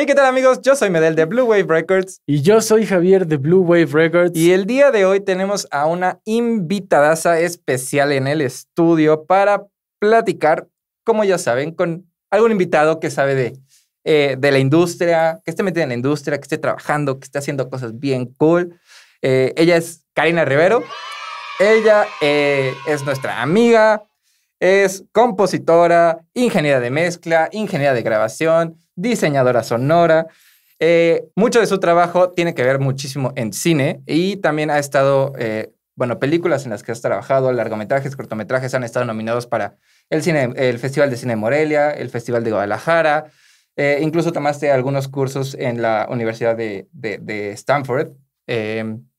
Hey, ¿qué tal amigos? Yo soy Medel de Blue Wave Records. Y yo soy Javier de Blue Wave Records. Y el día de hoy tenemos a una invitadaza especial en el estudio para platicar, como ya saben, con algún invitado que sabe de, eh, de la industria, que esté metido en la industria, que esté trabajando, que esté haciendo cosas bien cool. Eh, ella es Karina Rivero. Ella eh, es nuestra amiga, es compositora, ingeniera de mezcla, ingeniera de grabación, diseñadora sonora. Eh, mucho de su trabajo tiene que ver muchísimo en cine y también ha estado, eh, bueno, películas en las que has trabajado, largometrajes, cortometrajes han estado nominados para el, cine, el Festival de Cine de Morelia, el Festival de Guadalajara. Eh, incluso tomaste algunos cursos en la Universidad de, Stanford.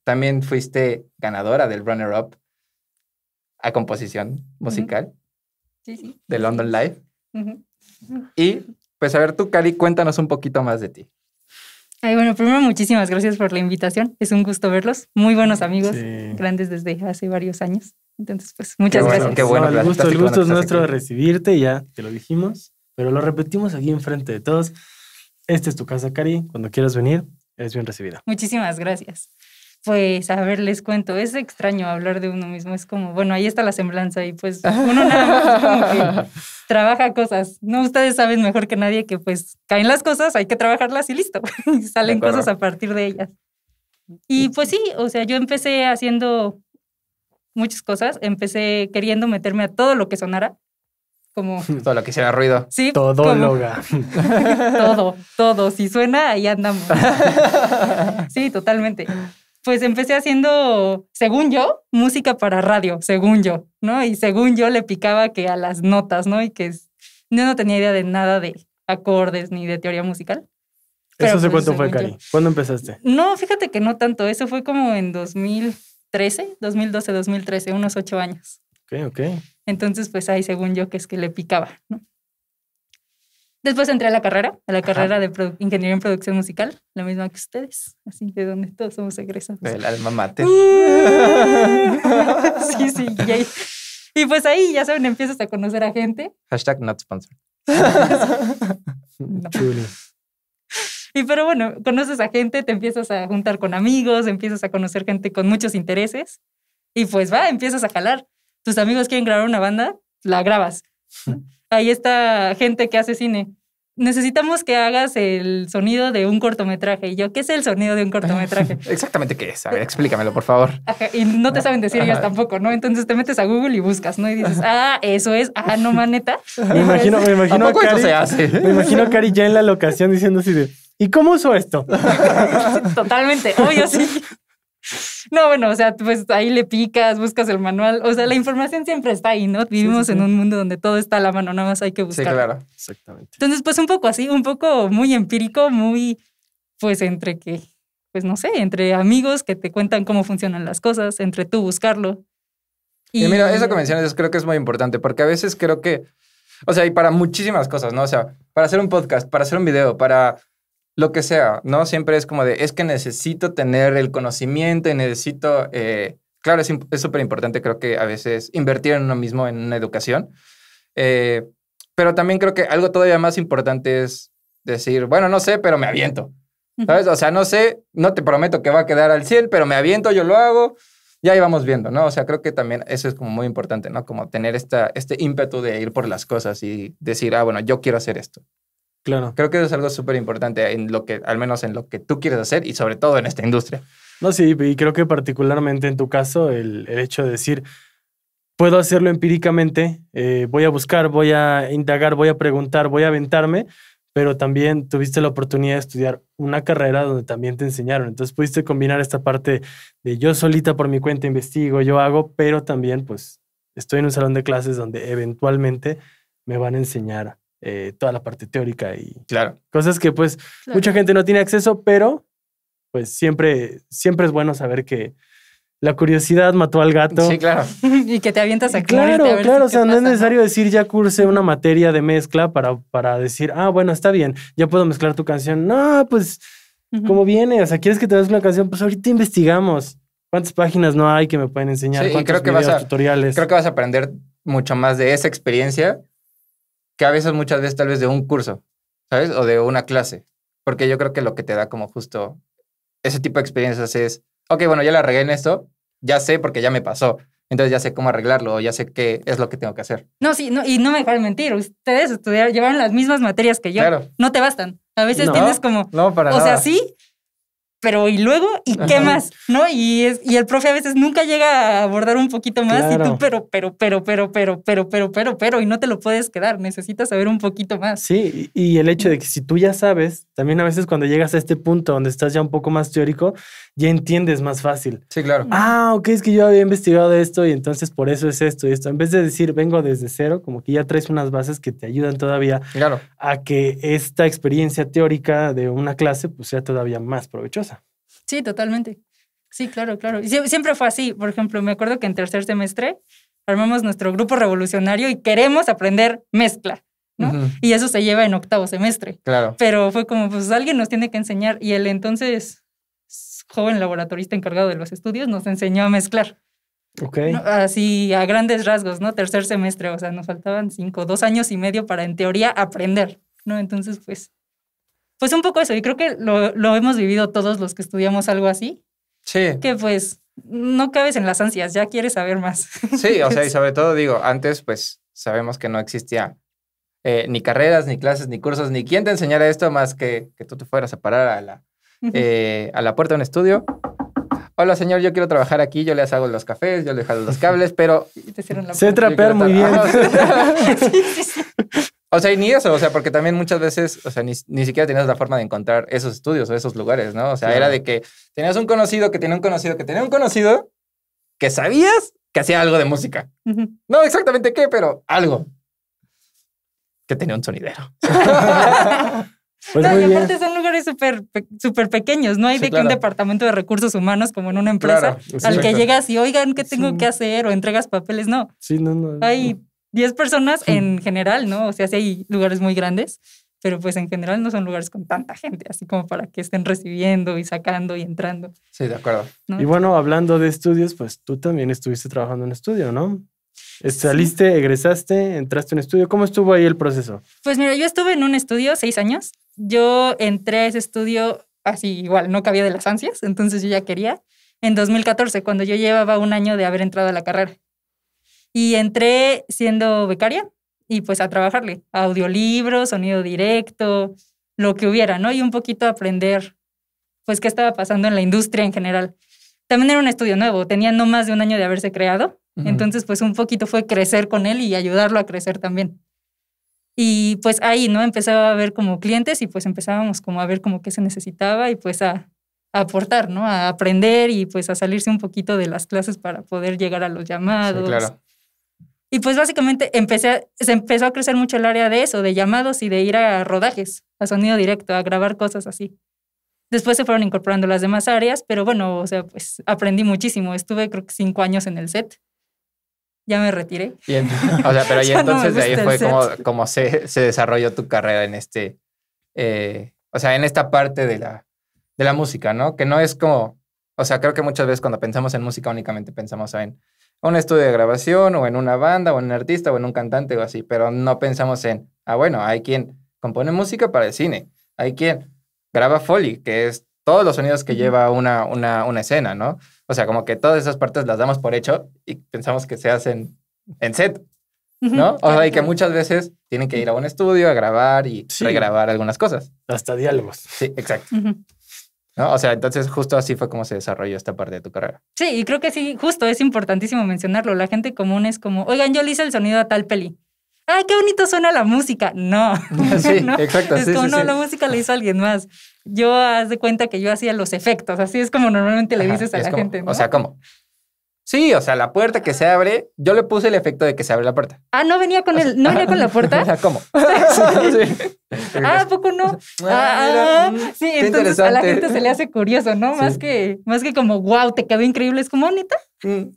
también fuiste ganadora del Runner Up a composición musical de London Live. Y pues a ver tú, Cari, cuéntanos un poquito más de ti. bueno, primero muchísimas gracias por la invitación. Es un gusto verlos. Muy buenos amigos, grandes desde hace varios años. Entonces, pues muchas gracias. Qué bueno, el gusto, el gusto es nuestro de recibirte, ya te lo dijimos, pero lo repetimos aquí enfrente de todos. Esta es tu casa, Cari. Cuando quieras venir, eres bien recibida. Muchísimas gracias. Pues, a ver, les cuento, es extraño hablar de uno mismo, es como, bueno, ahí está la semblanza y pues uno nada más como que trabaja cosas. No, ustedes saben mejor que nadie que pues caen las cosas, hay que trabajarlas y listo, salen cosas a partir de ellas. Y pues sí, o sea, yo empecé haciendo muchas cosas, empecé queriendo meterme a todo lo que sonara, como... Todo lo que hiciera ruido. Sí. loga. todo, todo. Si suena, ahí andamos. sí, totalmente pues empecé haciendo, según yo, música para radio, según yo, ¿no? Y según yo le picaba que a las notas, ¿no? Y que yo no tenía idea de nada de acordes ni de teoría musical. ¿Eso hace pues, cuánto fue, Cari? ¿Cuándo empezaste? No, fíjate que no tanto, eso fue como en 2013, 2012, 2013, unos ocho años. Ok, ok. Entonces, pues ahí según yo que es que le picaba, ¿no? Después entré a la carrera, a la carrera de ingeniería en producción musical, la misma que ustedes, así de donde todos somos egresados. El alma mate. Uh. sí, sí, Y pues ahí, ya saben, empiezas a conocer a gente. Hashtag not sponsored. no. Y pero bueno, conoces a gente, te empiezas a juntar con amigos, empiezas a conocer gente con muchos intereses y pues va, empiezas a jalar. Tus amigos quieren grabar una banda, la grabas. Ahí está gente que hace cine. Necesitamos que hagas el sonido de un cortometraje. Y yo, ¿qué es el sonido de un cortometraje? Exactamente qué es. A ver, explícamelo, por favor. y no te saben decir ellos tampoco, ¿no? Entonces te metes a Google y buscas, ¿no? Y dices, ah, eso es, ah, no maneta. Me imagino, me imagino a, se hace? Me imagino a Cari ya en la locación diciendo así de. ¿Y cómo uso esto? Totalmente, obvio, sí. No, bueno, o sea, pues ahí le picas, buscas el manual. O sea, la información siempre está ahí, ¿no? Vivimos en un mundo donde todo está a la mano, nada más hay que buscar. Sí, claro, exactamente. Entonces, pues un poco así, un poco muy empírico, muy, pues entre que, pues no sé, entre amigos que te cuentan cómo funcionan las cosas, entre tú buscarlo. Y, mira, eso que mencionas creo que es muy importante, porque a veces creo que, o sea, y para muchísimas cosas, ¿no? O sea, para hacer un podcast, para hacer un video, para lo que sea, ¿no? Siempre es como de, es que necesito tener el conocimiento y necesito, eh, claro, es súper importante creo que a veces invertir en uno mismo, en una educación, eh, pero también creo que algo todavía más importante es decir, bueno, no sé, pero me aviento, ¿sabes? O sea, no sé, no te prometo que va a quedar al cielo, pero me aviento, yo lo hago, ya ahí vamos viendo, ¿no? O sea, creo que también eso es como muy importante, ¿no? Como tener esta, este ímpetu de ir por las cosas y decir, ah, bueno, yo quiero hacer esto. Creo que eso es algo súper importante en lo que, al menos en lo que tú quieres hacer y sobre todo en esta industria. No, sí, y creo que particularmente en tu caso, el, hecho de decir, puedo hacerlo empíricamente, eh, voy a buscar, voy a indagar, voy a preguntar, voy a aventarme, pero también tuviste la oportunidad de estudiar una carrera donde también te enseñaron. Entonces pudiste combinar esta parte de yo solita por mi cuenta investigo, yo hago, pero también pues estoy en un salón de clases donde eventualmente me van a enseñar eh, toda la parte teórica y claro. cosas que pues mucha gente no tiene acceso, pero pues siempre, siempre es bueno saber que la curiosidad mató al gato. Sí, claro. y que te avientas a Claro, claro, o sea, no es necesario decir ya cursé una materia de mezcla para, para decir, ah, bueno, está bien, ya puedo mezclar tu canción. No, pues, como ¿cómo viene? O sea, ¿quieres que te hagas una canción? Pues ahorita investigamos. ¿Cuántas páginas no hay que me pueden enseñar? Sí, creo que Creo que vas a aprender mucho más de esa experiencia que a veces, muchas veces, tal vez de un curso, ¿sabes? O de una clase. Porque yo creo que lo que te da como justo ese tipo de experiencias es, ok, bueno, ya la regué en esto, ya sé porque ya me pasó. Entonces ya sé cómo arreglarlo, ya sé qué es lo que tengo que hacer. No, sí, no, y no me dejan mentir. Ustedes estudiaron, llevaron las mismas materias que yo. Claro. No te bastan. A veces tienes como. No, para O sea, sí, pero ¿y luego? ¿Y qué más? ¿No? Y, es, y el profe a veces nunca llega a abordar un poquito más y tú, pero, pero, pero, pero, pero, pero, pero, pero, pero, y no te lo puedes quedar, necesitas saber un poquito más. Sí, y el hecho de que si tú ya sabes, también a veces cuando llegas a este punto donde estás ya un poco más teórico, ya entiendes más fácil. Sí, claro. Ah, ok, es que yo había investigado esto y entonces por eso es esto y esto. En vez de decir vengo desde cero, como que ya traes unas bases que te ayudan todavía a que esta experiencia teórica de una clase pues sea todavía más provechosa. Sí, totalmente. Sí, claro, claro. siempre fue así. Por ejemplo, me acuerdo que en tercer semestre armamos nuestro grupo revolucionario y queremos aprender mezcla. ¿no? Y eso se lleva en octavo semestre. Claro. Pero fue como, pues alguien nos tiene que enseñar. Y el entonces joven laboratorista encargado de los estudios nos enseñó a mezclar. Ok. Así a grandes rasgos, ¿no? Tercer semestre, o sea, nos faltaban cinco, dos años y medio para en teoría aprender, ¿no? Entonces, pues pues un poco eso, y creo que lo, hemos vivido todos los que estudiamos algo así. Sí. Que pues no cabes en las ansias, ya quieres saber más. Sí, o sea, y sobre todo digo, antes pues sabemos que no existía eh, ni carreras, ni clases, ni cursos, ni quién te enseñara esto más que que tú te fueras a parar a la, eh, a la puerta de un estudio. Hola, señor, yo quiero trabajar aquí, yo les hago los cafés, yo les hago los cables, pero... se te muy bien. O sea, y ni eso, o sea, porque también muchas veces, o sea, ni, siquiera tenías la forma de encontrar esos estudios o esos lugares, ¿no? O sea, era de que tenías un conocido que tenía un conocido que tenía un conocido que sabías que hacía algo de música. No exactamente qué, pero algo. Que tenía un sonidero. Pues no, son lugares súper super pequeños, no hay de que un departamento de recursos humanos como en una empresa al que llegas y oigan qué tengo que hacer o entregas papeles, no. Sí, no, no. no. 10 personas en general, ¿no? O sea, sí hay lugares muy grandes, pero pues en general no son lugares con tanta gente, así como para que estén recibiendo y sacando y entrando. Sí, de acuerdo. Y bueno, hablando de estudios, pues tú también estuviste trabajando en estudio, ¿no? Saliste, egresaste, entraste en un estudio. ¿Cómo estuvo ahí el proceso? Pues mira, yo estuve en un estudio seis años. Yo entré a ese estudio así igual, no cabía de las ansias, entonces yo ya quería. En 2014, cuando yo llevaba un año de haber entrado a la carrera. Y entré siendo becaria y pues a trabajarle, audiolibros, sonido directo, lo que hubiera, ¿no? Y un poquito aprender, pues, qué estaba pasando en la industria en general. También era un estudio nuevo, tenía no más de un año de haberse creado, entonces pues un poquito fue crecer con él y ayudarlo a crecer también. Y pues ahí, ¿no? Empezaba a ver como clientes y pues empezábamos como a ver como qué se necesitaba y pues a, aportar, ¿no? A aprender y pues a salirse un poquito de las clases para poder llegar a los llamados. claro. Y pues básicamente empecé, se empezó a crecer mucho el área de eso, de llamados y de ir a rodajes, a sonido directo, a grabar cosas así. Después se fueron incorporando las demás áreas, pero bueno, o sea, pues, aprendí muchísimo. Estuve creo que cinco años en el set. Ya me retiré. o sea, pero ahí entonces ahí fue como, se, desarrolló tu carrera en este, eh, o sea, en esta parte de la, de la música, ¿no? Que no es como, o sea, creo que muchas veces cuando pensamos en música únicamente pensamos en un estudio de grabación o en una banda o en un artista o en un cantante o así, pero no pensamos en, ah, bueno, hay quien compone música para el cine, hay quien graba foley, que es todos los sonidos que lleva una, una, escena, ¿no? O sea, como que todas esas partes las damos por hecho y pensamos que se hacen en set, ¿no? O sea, y que muchas veces tienen que ir a un estudio a grabar y regrabar algunas cosas. Hasta diálogos. Sí, exacto. ¿No? O sea, entonces justo así fue como se desarrolló esta parte de tu carrera. Sí, y creo que sí, justo es importantísimo mencionarlo. La gente común es como, oigan, yo le hice el sonido a tal peli. ¡Ay, qué bonito suena la música! No. Sí, exacto. Es como, no, la música la hizo alguien más. Yo haz de cuenta que yo hacía los efectos, así es como normalmente le dices a la gente. O sea, ¿cómo? Sí, o sea, la puerta que se abre, yo le puse el efecto de que se abre la puerta. Ah, no venía con el, no venía con la puerta. Ah, o sea, ¿cómo? Ah, poco no? Ah, ah, mm, sí, entonces a la gente se le hace curioso, ¿no? Más que, más que como, wow, te quedó increíble, es como bonita. Mm.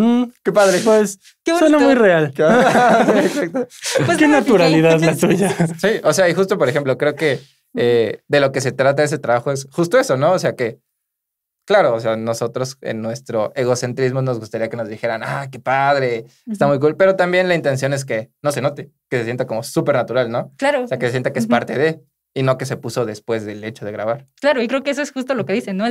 Mm, qué padre. Pues qué suena muy real. Pues qué naturalidad la tuya. Sí, o sea, y justo, por ejemplo, creo que eh, de lo que se trata ese trabajo es justo eso, ¿no? O sea, que claro, o sea, nosotros en nuestro egocentrismo nos gustaría que nos dijeran, ah, qué padre, está muy cool, pero también la intención es que no se note, que se sienta como súper natural, ¿no? Claro. O sea, que se sienta que es parte de y no que se puso después del hecho de grabar. Claro, y creo que eso es justo lo que dicen, ¿no?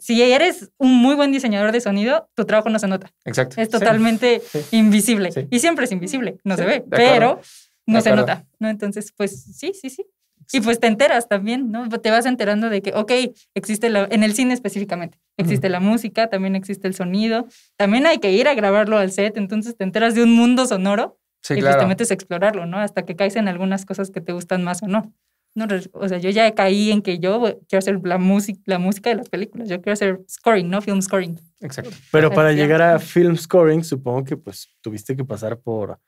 si eres un muy buen diseñador de sonido, tu trabajo no se nota. Exacto. Es totalmente invisible. Y siempre es invisible, no se ve, pero no se nota, ¿no? Entonces, pues sí, sí, sí. Y pues te enteras también, ¿no? Pues te vas enterando de que, ok, existe la, en el cine específicamente, existe la música, también existe el sonido, también hay que ir a grabarlo al set, entonces te enteras de un mundo sonoro y pues te metes a explorarlo, ¿no? Hasta que caes en algunas cosas que te gustan más o no. no o sea, yo ya caí en que yo quiero hacer la, música la música de las películas, yo quiero hacer scoring, no film scoring. Exacto. Pero para llegar a film scoring, supongo que pues tuviste que pasar por,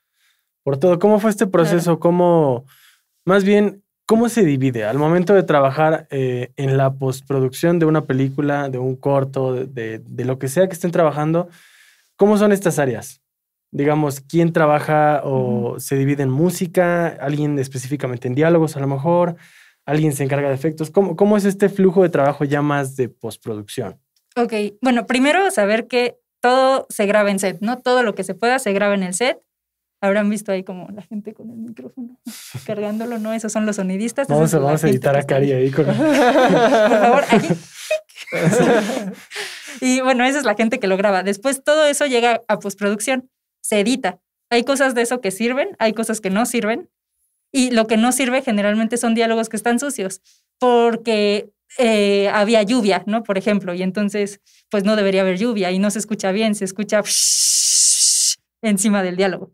por todo. ¿Cómo fue este proceso? ¿Cómo, más bien, ¿Cómo se divide al momento de trabajar eh, en la postproducción de una película, de un corto, de, lo que sea que estén trabajando? ¿Cómo son estas áreas? Digamos, ¿quién trabaja o se divide en música? ¿Alguien específicamente en diálogos a lo mejor? ¿Alguien se encarga de efectos? ¿Cómo, cómo es este flujo de trabajo ya más de postproducción? Ok, bueno, primero saber que todo se graba en set, ¿no? Todo lo que se pueda se graba en el set Habrán visto ahí como la gente con el micrófono cargándolo, ¿no? Esos son los sonidistas. Vamos, a, a editar a Cari ahí con... Por favor, aquí. y bueno, esa es la gente que lo graba. Después todo eso llega a postproducción, se edita. Hay cosas de eso que sirven, hay cosas que no sirven. Y lo que no sirve generalmente son diálogos que están sucios, porque eh, había lluvia, ¿no? Por ejemplo, y entonces, pues no debería haber lluvia y no se escucha bien, se escucha encima del diálogo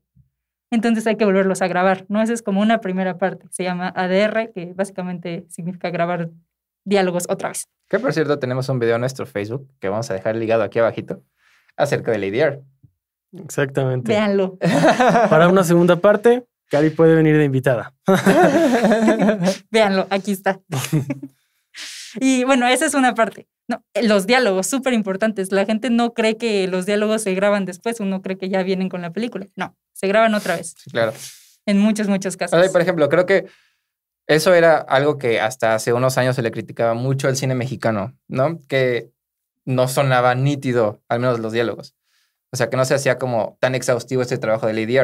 entonces hay que volverlos a grabar, ¿no? Esa es como una primera parte, se llama ADR, que básicamente significa grabar diálogos otra vez. Que por cierto, tenemos un video en nuestro Facebook que vamos a dejar ligado aquí abajito acerca del ADR. Exactamente. Véanlo. Para una segunda parte, Cari puede venir de invitada. Véanlo, aquí está. y bueno, esa es una parte. No, eh, los diálogos, súper importantes. La gente no cree que los diálogos se graban después, uno cree que ya vienen con la película. No, se graban otra vez. claro. En muchos, muchos casos. por ejemplo, creo que eso era algo que hasta hace unos años se le criticaba mucho al cine mexicano, ¿no? Que no sonaba nítido, al menos los diálogos. O sea, que no se hacía como tan exhaustivo este trabajo de Lady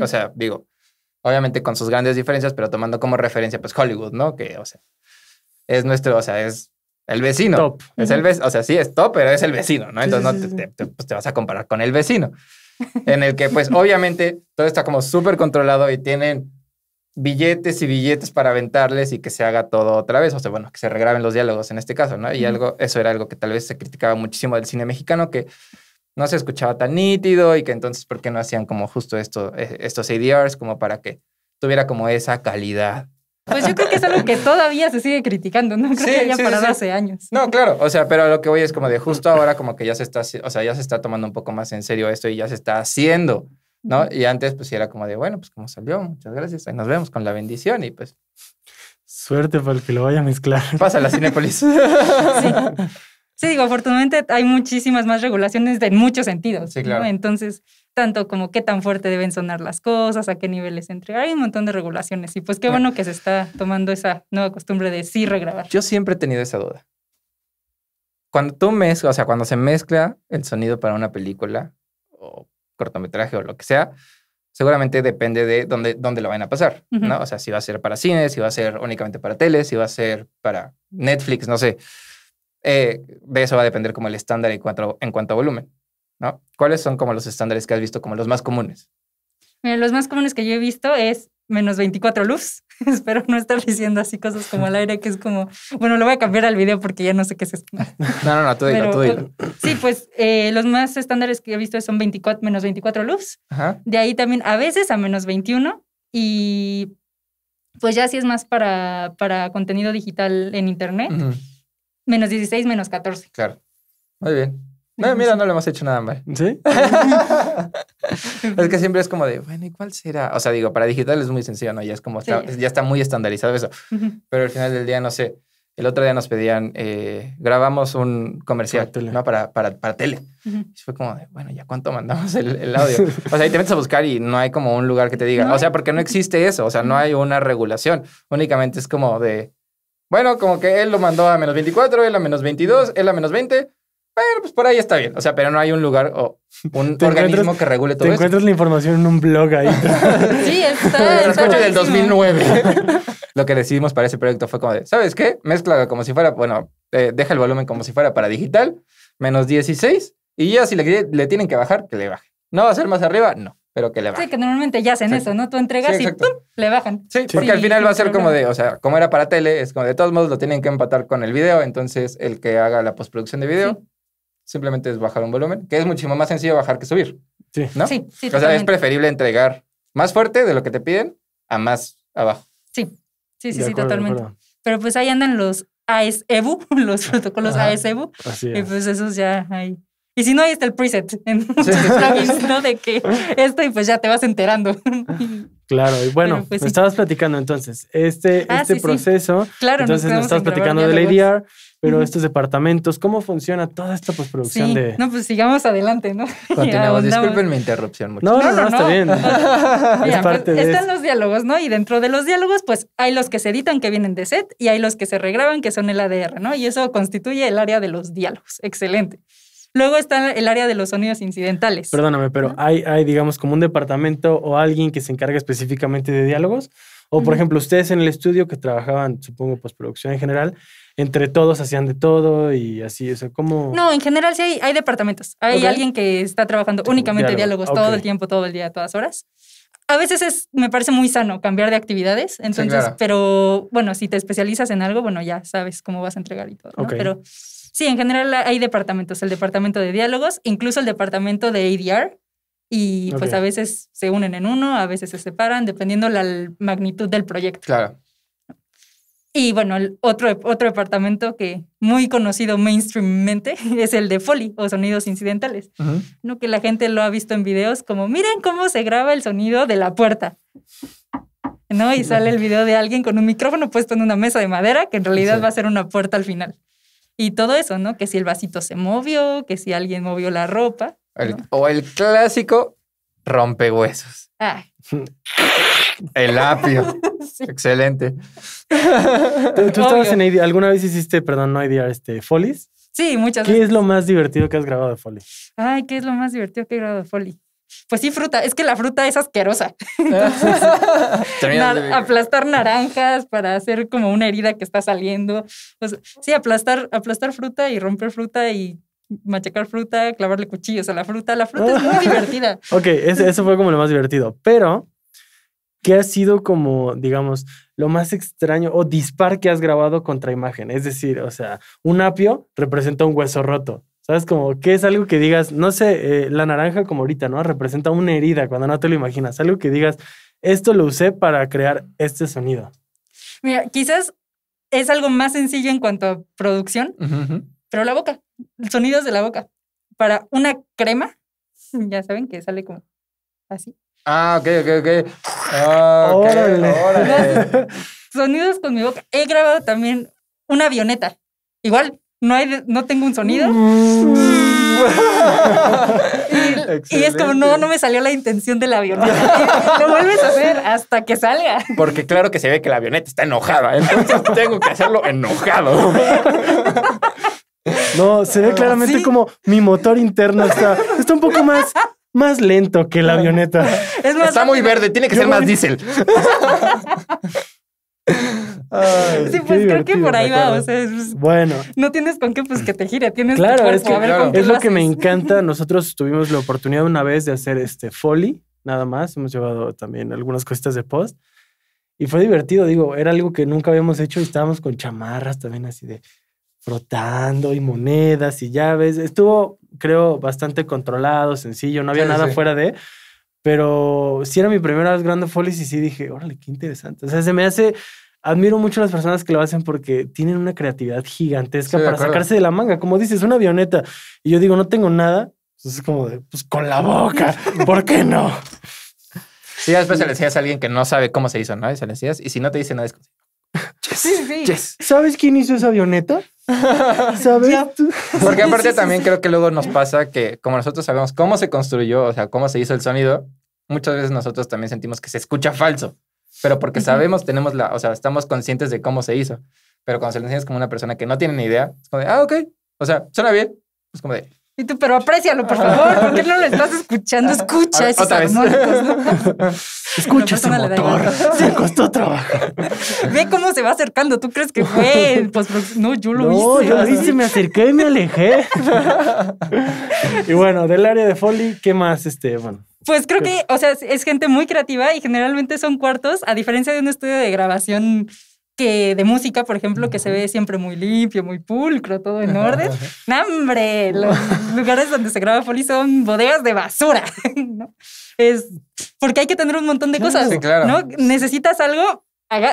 O sea, digo, obviamente con sus grandes diferencias, pero tomando como referencia, pues Hollywood, ¿no? Que, o sea, es nuestro, o sea, es el vecino. Es el vecino. O sea, sí es top, pero es el vecino, ¿no? Entonces no te, pues te, vas a comparar con el vecino. en el que, pues, obviamente, todo está como súper controlado y tienen billetes y billetes para aventarles y que se haga todo otra vez. O sea, bueno, que se regraben los diálogos en este caso, ¿no? Y algo, eso era algo que tal vez se criticaba muchísimo del cine mexicano, que no se escuchaba tan nítido y que entonces, ¿por qué no hacían como justo esto, e, estos ADRs como para que tuviera como esa calidad pues yo creo que es algo que todavía se sigue criticando, ¿no? Creo que haya parado hace años. No, claro. O sea, pero lo que voy es como de justo ahora como que ya se está, o sea, ya se está tomando un poco más en serio esto y ya se está haciendo, ¿no? Y antes pues era como de, bueno, pues como salió, muchas gracias, ahí nos vemos con la bendición y pues... Suerte para el que lo vaya a mezclar. Pasa la Cinepolis. Sí, digo, afortunadamente hay muchísimas más regulaciones en muchos sentidos. Entonces, tanto como qué tan fuerte deben sonar las cosas, a qué niveles entre. Hay un montón de regulaciones. Y pues qué bueno que se está tomando esa nueva costumbre de sí regrabar. Yo siempre he tenido esa duda. Cuando tú mezclas, o sea, cuando se mezcla el sonido para una película o cortometraje o lo que sea, seguramente depende de dónde, dónde lo van a pasar, ¿no? O sea, si va a ser para cine, si va a ser únicamente para tele, si va a ser para Netflix, no sé. Eh, de eso va a depender como el estándar en cuanto, a volumen, ¿no? ¿Cuáles son como los estándares que has visto como los más comunes? los más comunes que yo he visto es menos 24 loops. Espero no estar diciendo así cosas como al aire, que es como, bueno, lo voy a cambiar al video porque ya no sé qué es No, no, no, tú dilo, tú Sí, pues eh, los más estándares que he visto son 24, menos 24 loops. De ahí también a veces a menos 21 y pues ya sí es más para, para contenido digital en internet menos 16, menos 14. Claro. Muy bien. No, mira, no le hemos hecho nada mal. ¿Sí? es que siempre es como de, bueno, ¿y cuál será? O sea, digo, para digital es muy sencillo, ¿no? Ya es como, está, ya está muy estandarizado eso. Pero al final del día, no sé, el otro día nos pedían, eh, grabamos un comercial, para ¿no? Para, para, para tele. Y fue como de, bueno, ¿ya cuánto mandamos el, audio? o sea, ahí te metes a buscar y no hay como un lugar que te diga, o sea, porque no existe eso, o sea, no hay una regulación. Únicamente es como de, bueno, como que él lo mandó a menos 24, él a menos 22, él a menos 20. Bueno, pues por ahí está bien. O sea, pero no hay un lugar o un organismo que regule todo encuentras la información en un blog ahí. sí, está. del 2009. Lo que decidimos para ese proyecto fue como de, ¿sabes qué? Mezcla como si fuera, bueno, eh, deja el volumen como si fuera para digital, menos 16. Y ya si le, tienen que bajar, que le baje. ¿No va a ser más arriba? No pero que le bajan. Sí, que normalmente ya hacen eso, ¿no? Tú entregas y ¡pum! le bajan. Sí, porque al final va a ser como de, o sea, como era para tele, es como de todos modos lo tienen que empatar con el video, entonces el que haga la postproducción de video simplemente es bajar un volumen, que es muchísimo más sencillo bajar que subir. Sí. ¿No? Sí, sí. O sea, es preferible entregar más fuerte de lo que te piden a más abajo. Sí, sí, sí, sí, totalmente. Pero pues ahí andan los AES-EBU, los protocolos AES-EBU, y pues esos ya hay y si no, ahí está el preset en ¿no? De que esto y pues ya te vas enterando. Claro, y bueno, pues, me estabas platicando entonces, este, ah, este proceso, Claro, entonces nos, nos estabas platicando del ADR, pero estos departamentos, ¿cómo funciona toda esta postproducción de...? No, pues sigamos adelante, ¿no? Continuamos, disculpen mi interrupción. No, no, no, está bien. Pues, están los diálogos, ¿no? Y dentro de los diálogos, pues hay los que se editan que vienen de set y hay los que se regraban que son el ADR, ¿no? Y eso constituye el área de los diálogos. Excelente. Luego está el área de los sonidos incidentales. Perdóname, pero hay, hay, digamos, como un departamento o alguien que se encarga específicamente de diálogos. O, por ejemplo, ustedes en el estudio que trabajaban, supongo, postproducción en general, entre todos hacían de todo y así, o sea, ¿cómo? No, en general sí hay, hay departamentos. Hay alguien que está trabajando únicamente diálogos todo el tiempo, todo el día, a todas horas. A veces es, me parece muy sano cambiar de actividades, entonces, pero bueno, si te especializas en algo, bueno, ya sabes cómo vas a entregar y todo, ¿no? Sí, en general hay departamentos, el departamento de diálogos, incluso el departamento de ADR, y pues a veces se unen en uno, a veces se separan, dependiendo la magnitud del proyecto. Claro. Y bueno, otro, otro departamento que muy conocido mainstreammente es el de Foley o sonidos incidentales. ¿no? Que la gente lo ha visto en videos como, miren cómo se graba el sonido de la puerta. ¿No? Y sale el video de alguien con un micrófono puesto en una mesa de madera, que en realidad va a ser una puerta al final. Y todo eso, ¿no? Que si el vasito se movió, que si alguien movió la ropa. O el clásico rompehuesos. huesos, El apio. Excelente. ¿Tú, en ¿Alguna vez hiciste, perdón, no idea, este, Folies? Sí, muchas veces. ¿Qué es lo más divertido que has grabado de Foley? Ay, ¿qué es lo más divertido que he grabado de Foley? Pues sí, fruta. Es que la fruta es asquerosa. aplastar naranjas para hacer como una herida que está saliendo. sí, aplastar, aplastar fruta y romper fruta y machacar fruta, clavarle cuchillos a la fruta. La fruta es muy divertida. Ok, eso fue como lo más divertido. Pero, ¿qué ha sido como, digamos, lo más extraño o dispar que has grabado contra imagen? Es decir, o sea, un apio representa un hueso roto es Como que es algo que digas, no sé, eh, la naranja como ahorita, ¿no? Representa una herida cuando no te lo imaginas. Algo que digas, esto lo usé para crear este sonido. Mira, quizás es algo más sencillo en cuanto a producción, pero la boca, sonidos de la boca. Para una crema, ya saben que sale como así. Ah, ok, ok, ok. Ah, sonidos con mi boca. He grabado también una avioneta. Igual, no, hay, no tengo un sonido. y, es como, no, no me salió la intención de la avioneta. Lo vuelves a hacer hasta que salga. Porque claro que se ve que la avioneta está enojada, entonces tengo que hacerlo enojado. No, se ve claramente como mi motor interno está, está un poco más más lento que la avioneta. Está muy verde, tiene que ser más diésel. sí, pues creo que por ahí va. O sea, bueno. No tienes con qué pues que te gire, tienes claro, es que, claro. es lo, que me encanta. Nosotros tuvimos la oportunidad una vez de hacer este folly, nada más. Hemos llevado también algunas cositas de post. Y fue divertido, digo, era algo que nunca habíamos hecho y estábamos con chamarras también así de frotando y monedas y llaves. Estuvo, creo, bastante controlado, sencillo, no había nada fuera de... Pero sí era mi primera vez grabando folies y sí dije, órale, qué interesante. O sea, se me hace... Admiro mucho a las personas que lo hacen porque tienen una creatividad gigantesca para sacarse de la manga. Como dices, una avioneta. Y yo digo, no tengo nada. Entonces es como de, pues con la boca. ¿Por qué no? Sí, después se le decías a alguien que no sabe cómo se hizo, ¿no? Y se le decías, y si no te dice nada, es sí, sí. ¿Sabes quién hizo esa avioneta? ¿Sabes? Porque aparte también creo que luego nos pasa que como nosotros sabemos cómo se construyó, o sea, cómo se hizo el sonido, muchas veces nosotros también sentimos que se escucha falso, pero porque sabemos, tenemos la, o sea, estamos conscientes de cómo se hizo, pero cuando se lo enseñas como una persona que no tiene ni idea, es como de, ah, ok, o sea, suena bien, es como de, y tú, pero aprécialo, por favor, ¿por qué no lo estás escuchando? Escucha esos Escucha pues, se costó trabajo. Ve cómo se va acercando, ¿tú crees que fue? Pues, pues no, yo lo no, yo lo me acerqué y me alejé. y bueno, del área de Foley, ¿qué más, este, bueno? Pues creo que, o sea, es gente muy creativa y generalmente son cuartos, a diferencia de un estudio de grabación que de música, por ejemplo, que se ve siempre muy limpio, muy pulcro, todo en orden. ¡Hombre! Los lugares donde se graba Foley son bodegas de basura, Es porque hay que tener un montón de cosas, Necesitas algo,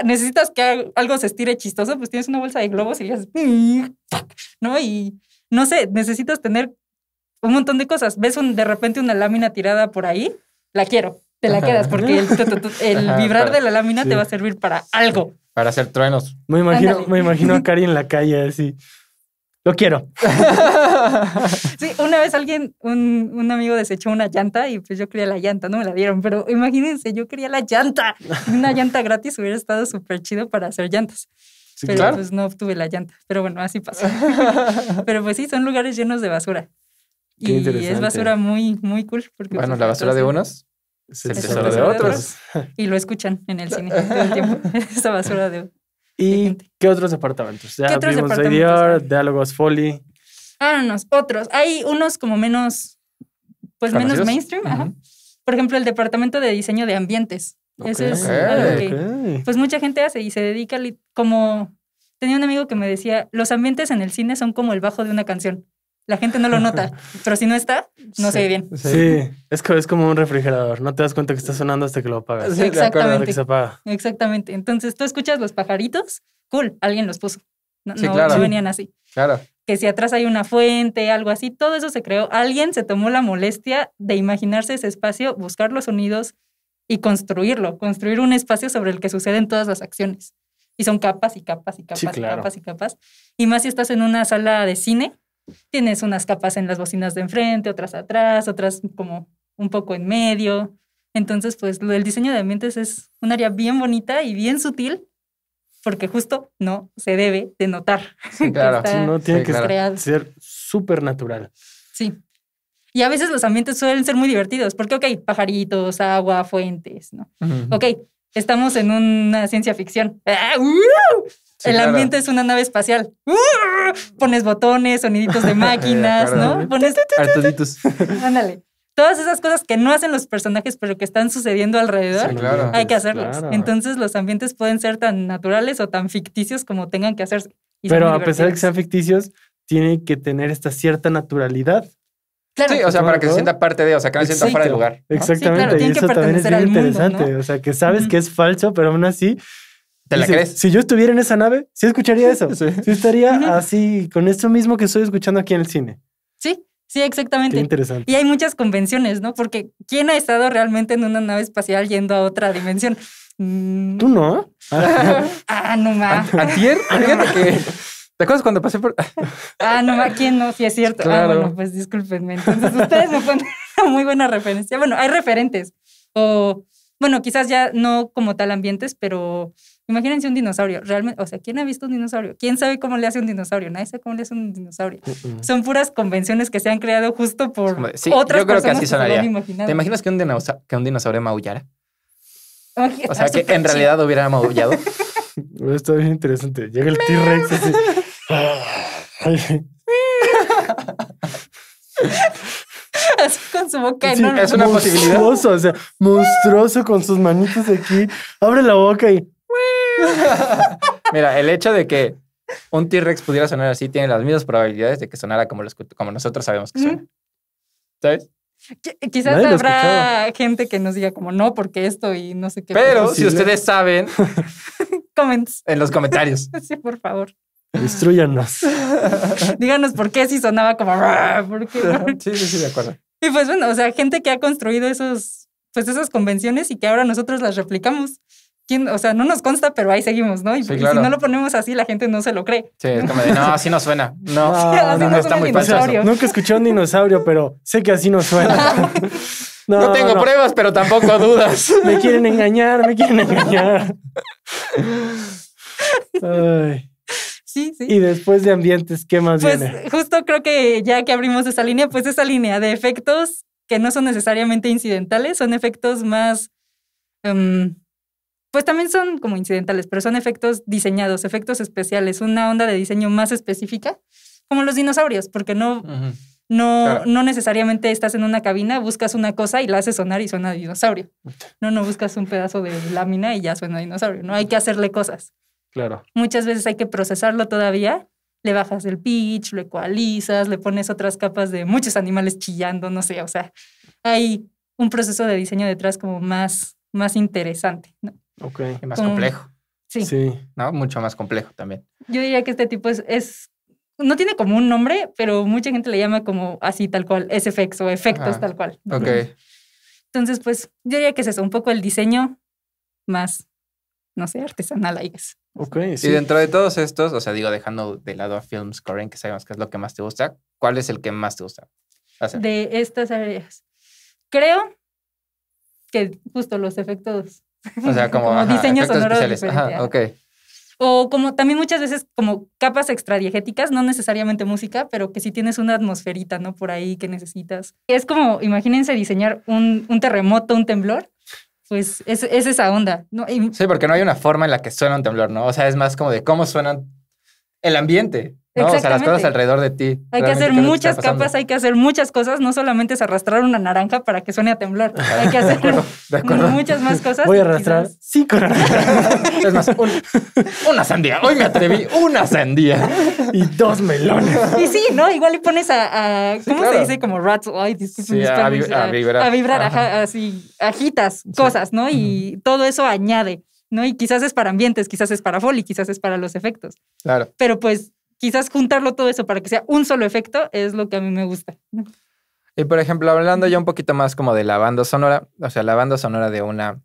necesitas que algo se estire chistoso, pues tienes una bolsa de globos y le haces, ¿no? Y no sé, necesitas tener un montón de cosas. Ves de repente una lámina tirada por ahí, la quiero, te la quedas porque el, vibrar de la lámina te va a servir para algo. Para hacer truenos. Me imagino, me imagino a Cari en la calle así. Lo quiero. sí, una vez alguien, un, un, amigo desechó una llanta y pues yo quería la llanta, no me la dieron, pero imagínense, yo quería la llanta. Una llanta gratis hubiera estado súper chido para hacer llantas. Sí, pero pues no obtuve la llanta. Pero bueno, así pasó. pero pues sí, son lugares llenos de basura. y es basura muy, muy cool. Porque bueno, pues, la basura de unos es el, tesoro, de, otros. Y lo escuchan en el cine todo el basura de. ¿Y qué otros departamentos? Ya otros departamentos Dior, Diálogos Folly. Ah, no, otros. Hay unos como menos, pues menos mainstream. Por ejemplo, el departamento de diseño de ambientes. Eso es algo que pues mucha gente hace y se dedica como tenía un amigo que me decía, los ambientes en el cine son como el bajo de una canción. La gente no lo nota, pero si no está, no se ve bien. Sí. es que es como un refrigerador. No te das cuenta que está sonando hasta que lo apagas. exactamente. Exactamente. Entonces tú escuchas los pajaritos, cool, alguien los puso. No, venían así. Claro. Que si atrás hay una fuente, algo así, todo eso se creó. Alguien se tomó la molestia de imaginarse ese espacio, buscar los sonidos y construirlo, construir un espacio sobre el que suceden todas las acciones. Y son capas y capas y capas sí, claro. y capas y capas. Y más si estás en una sala de cine, Tienes unas capas en las bocinas de enfrente, otras atrás, otras como un poco en medio. Entonces, pues el diseño de ambientes es un área bien bonita y bien sutil, porque justo no se debe de notar. claro, no tiene que ser súper natural. Sí. Y a veces los ambientes suelen ser muy divertidos, porque, ok, pajaritos, agua, fuentes, ¿no? Okay. Ok, estamos en una ciencia ficción. Ah, uh, el ambiente es una nave espacial. Uh, pones botones, soniditos de máquinas, ¿no? Pones. Ándale. Todas esas cosas que no hacen los personajes, pero que están sucediendo alrededor, hay que hacerlas. Entonces, los ambientes pueden ser tan naturales o tan ficticios como tengan que hacerse. pero a pesar de que sean ficticios, tienen que tener esta cierta naturalidad Sí, o sea, para que se sienta parte de, o sea, que no se sienta fuera de lugar. Exactamente, y eso también es bien interesante. O sea, que sabes que es falso, pero aún así. ¿Te la crees? Si yo estuviera en esa nave, sí escucharía eso. sí. estaría así, con esto mismo que estoy escuchando aquí en el cine. Sí, sí, exactamente. Qué interesante. Y hay muchas convenciones, ¿no? Porque ¿quién ha estado realmente en una nave espacial yendo a otra dimensión? ¿Tú no? ah, no más. ti? Ah, fíjate que ¿Te acuerdas cuando pasé por.? ah, no, ¿a quién no? Sí, es cierto. Ah, bueno, pues discúlpenme. Entonces, ustedes me ponen muy buena referencia. Bueno, hay referentes. O, bueno, quizás ya no como tal ambientes, pero imagínense un dinosaurio. Realmente, o sea, ¿quién ha visto un dinosaurio? ¿Quién sabe cómo le hace un dinosaurio? Nadie sabe cómo le hace un dinosaurio. Son puras convenciones que se han creado justo por otras yo creo que así ¿Te imaginas que un, dinosaurio, que maullara? O sea, ah, que en realidad hubiera maullado. esto bien interesante. Llega el T-Rex Así con su boca enorme. Es una posibilidad. Monstruoso, o sea, monstruoso con sus manitos aquí. Abre la boca y. Mira, el hecho de que un T-Rex pudiera sonar así tiene las mismas probabilidades de que sonara como, nosotros sabemos que suena. ¿Sabes? quizás habrá gente que nos diga como no, porque esto y no sé qué. Pero si ustedes saben, en los comentarios. sí, por favor. Destruyanos. Díganos por qué si sonaba como. Ah", ¿Por qué? Sí, sí, de acuerdo. Y pues bueno, o sea, gente que ha construido esos, pues esas convenciones y que ahora nosotros las replicamos. ¿Quién, o sea, no nos consta, pero ahí seguimos, ¿no? Y, si no lo ponemos así, la gente no se lo cree. Sí, es como de, no, así no suena. No, no, no, está muy dinosaurio. Nunca escuché un dinosaurio, pero sé que así no suena. No, tengo pruebas, pero tampoco dudas. me quieren engañar, me quieren engañar. Ay. Y después de ambientes, ¿qué más pues, Justo creo que ya que abrimos esa línea, pues esa línea de efectos que no son necesariamente incidentales, son efectos más... Em, pues también son como incidentales, pero son efectos diseñados, efectos especiales, una onda de diseño más específica, como los dinosaurios, porque no, no, no necesariamente estás en una cabina, buscas una cosa y la haces sonar y suena dinosaurio. No, no buscas un pedazo de lámina y ya suena dinosaurio, ¿no? Hay que hacerle cosas. Claro. Muchas veces hay que procesarlo todavía. Le bajas el pitch, lo ecualizas, le pones otras capas de muchos animales chillando, no sé, o sea, hay un proceso de diseño detrás como más, más interesante. ¿no? Ok. más complejo. Sí. sí. ¿No? Mucho más complejo también. Yo diría que este tipo es, es, no tiene como un nombre, pero mucha gente le llama como así tal cual, SFX o efectos tal cual. Ok. Entonces, pues yo diría que es eso, un poco el diseño más, no sé, artesanal, ahí es. Y dentro de todos estos, o sea, digo, dejando de lado a Films Coren, que sabemos que es lo que más te gusta, ¿cuál es el que más te gusta? De estas áreas. Creo que justo los efectos. O sea, como, diseños sonoros especiales. O como también muchas veces como capas extradiegéticas, no necesariamente música, pero que si tienes una atmosferita, ¿no? Por ahí que necesitas. Es como, imagínense diseñar un, un terremoto, un temblor, pues es, esa onda. No, Sí, porque no hay una forma en la que suena un temblor, ¿no? O sea, es más como de cómo suena el ambiente las cosas alrededor de ti. Hay que hacer muchas capas, hay que hacer muchas cosas, no solamente es arrastrar una naranja para que suene a temblar. Hay que hacer muchas más cosas. Voy a arrastrar cinco naranjas. es más, una sandía. Hoy me atreví, una sandía y dos melones. Y sí, ¿no? Igual le pones a, ¿cómo se dice? Como rats. Ay, sí, a, vibrar. A vibrar, así, agitas cosas, ¿no? Y todo eso añade. ¿no? Y quizás es para ambientes, quizás es para y quizás es para los efectos. Claro. Pero pues quizás juntarlo todo eso para que sea un solo efecto es lo que a mí me gusta. Y por ejemplo, hablando ya un poquito más como de la banda sonora, o sea, la banda sonora de una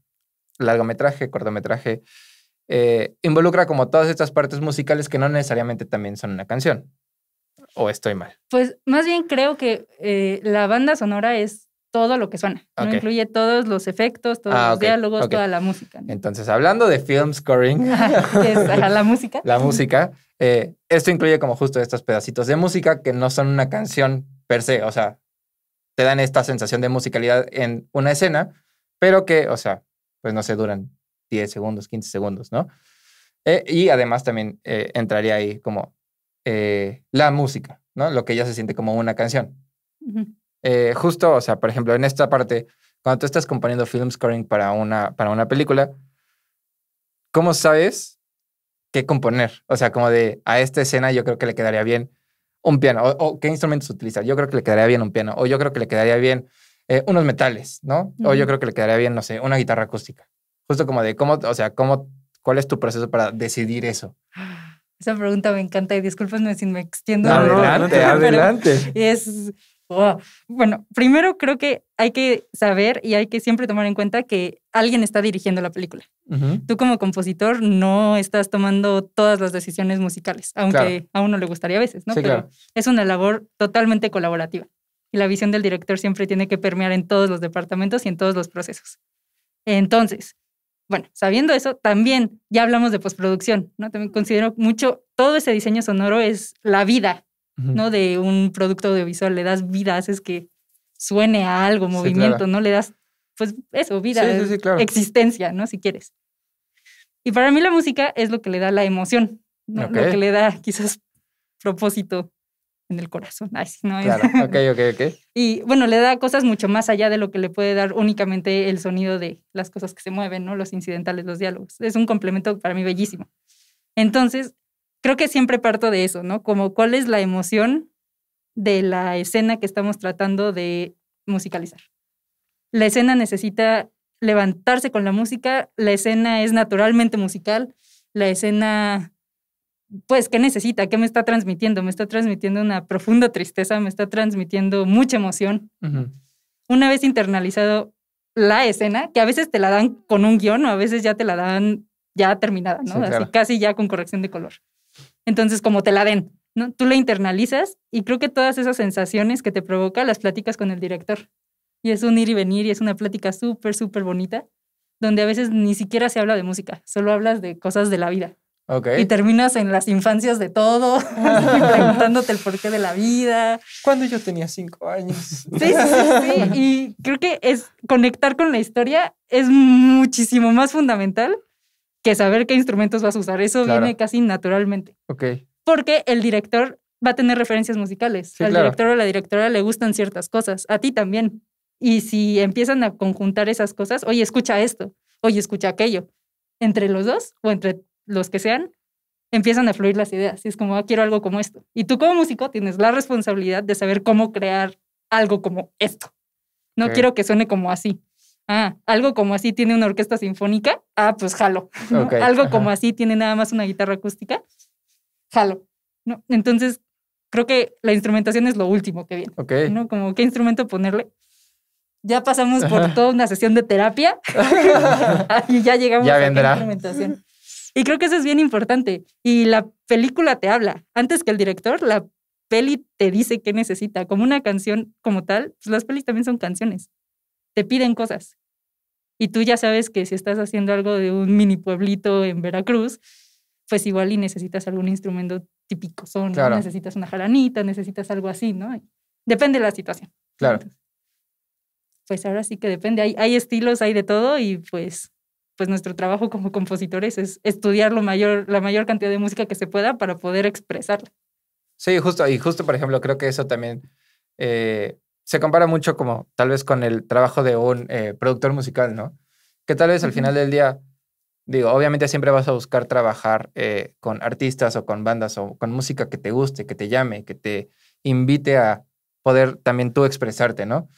largometraje, cortometraje, eh, involucra como todas estas partes musicales que no necesariamente también son una canción. ¿O estoy mal? Pues más bien creo que eh, la banda sonora es todo lo que suena. No incluye todos los efectos, todos ah, los diálogos, toda la música. Entonces, hablando de film scoring. la música. La música. Eh, esto incluye como justo estos pedacitos de música que no son una canción per se, o sea, te dan esta sensación de musicalidad en una escena, pero que, o sea, pues no se duran 10 segundos, 15 segundos, ¿no? Eh, y además también eh, entraría ahí como la música, ¿no? Lo que ya se siente como una canción. justo, o sea, por ejemplo, en esta parte, cuando tú estás componiendo film scoring para una, para una película, ¿cómo sabes qué componer. O sea, como de a esta escena yo creo que le quedaría bien un piano. O, qué instrumentos utilizar. Yo creo que le quedaría bien un piano. O yo creo que le quedaría bien eh, unos metales, ¿no? O yo creo que le quedaría bien, no sé, una guitarra acústica. Justo como de cómo, o sea, cómo, cuál es tu proceso para decidir eso. Ah, esa pregunta me encanta y discúlpenme si me extiendo. No, adelante, adelante. Es bueno, primero creo que hay que saber y hay que siempre tomar en cuenta que alguien está dirigiendo la película. Tú como compositor no estás tomando todas las decisiones musicales, aunque a uno le gustaría a veces, ¿no? Pero es una labor totalmente colaborativa. Y la visión del director siempre tiene que permear en todos los departamentos y en todos los procesos. Entonces, bueno, sabiendo eso, también ya hablamos de postproducción, ¿no? También considero mucho, todo ese diseño sonoro es la vida ¿no? De un producto audiovisual, le das vida, haces que suene a algo, movimiento, ¿no? Le das, pues eso, vida, existencia, ¿no? Si quieres. Y para mí la música es lo que le da la emoción, lo que le da quizás propósito en el corazón. Claro. ok, ok okay. Y bueno, le da cosas mucho más allá de lo que le puede dar únicamente el sonido de las cosas que se mueven, ¿no? Los incidentales, los diálogos. Es un complemento para mí bellísimo. Entonces, creo que siempre parto de eso, ¿no? Como cuál es la emoción de la escena que estamos tratando de musicalizar. La escena necesita levantarse con la música, la escena es naturalmente musical, la escena, pues, ¿qué necesita? ¿Qué me está transmitiendo? Me está transmitiendo una profunda tristeza, me está transmitiendo mucha emoción. Una vez internalizado la escena, que a veces te la dan con un guión o a veces ya te la dan ya terminada, ¿no? Así casi ya con corrección de color. Entonces, como te la den, ¿no? Tú la internalizas y creo que todas esas sensaciones que te provoca las platicas con el director. Y es un ir y venir y es una plática súper, súper bonita, donde a veces ni siquiera se habla de música, solo hablas de cosas de la vida. Y terminas en las infancias de todo, preguntándote el porqué de la vida. Cuando yo tenía cinco años. Sí, sí, sí. Y creo que es conectar con la historia es muchísimo más fundamental que saber qué instrumentos vas a usar. Eso viene casi naturalmente. Ok. Porque el director va a tener referencias musicales. Al director o la directora le gustan ciertas cosas, a ti también. Y si empiezan a conjuntar esas cosas, oye, escucha esto, oye, escucha aquello. Entre los dos o entre los que sean, empiezan a fluir las ideas. es como, ah, quiero algo como esto. Y tú como músico tienes la responsabilidad de saber cómo crear algo como esto. No quiero que suene como así ah, algo como así tiene una orquesta sinfónica, ah, pues jalo. algo como así tiene nada más una guitarra acústica, jalo. ¿no? Entonces, creo que la instrumentación es lo último que viene. ¿no? Como qué instrumento ponerle. Ya pasamos por toda una sesión de terapia y ya llegamos a la instrumentación. Y creo que eso es bien importante. Y la película te habla. Antes que el director, la peli te dice qué necesita. Como una canción como tal, pues las pelis también son canciones te piden cosas. Y tú ya sabes que si estás haciendo algo de un mini pueblito en Veracruz, pues igual y necesitas algún instrumento típico, son, necesitas una jaranita, necesitas algo así, ¿no? Depende de la situación. Claro. pues ahora sí que depende, hay, hay estilos, hay de todo y pues pues nuestro trabajo como compositores es estudiar lo mayor, la mayor cantidad de música que se pueda para poder expresarla. Sí, justo, y justo, por ejemplo, creo que eso también eh, se compara mucho como tal vez con el trabajo de un eh, productor musical, ¿no? Que tal vez al final del día, digo, obviamente siempre vas a buscar trabajar eh, con artistas o con bandas o con música que te guste, que te llame, que te invite a poder también tú expresarte, ¿no?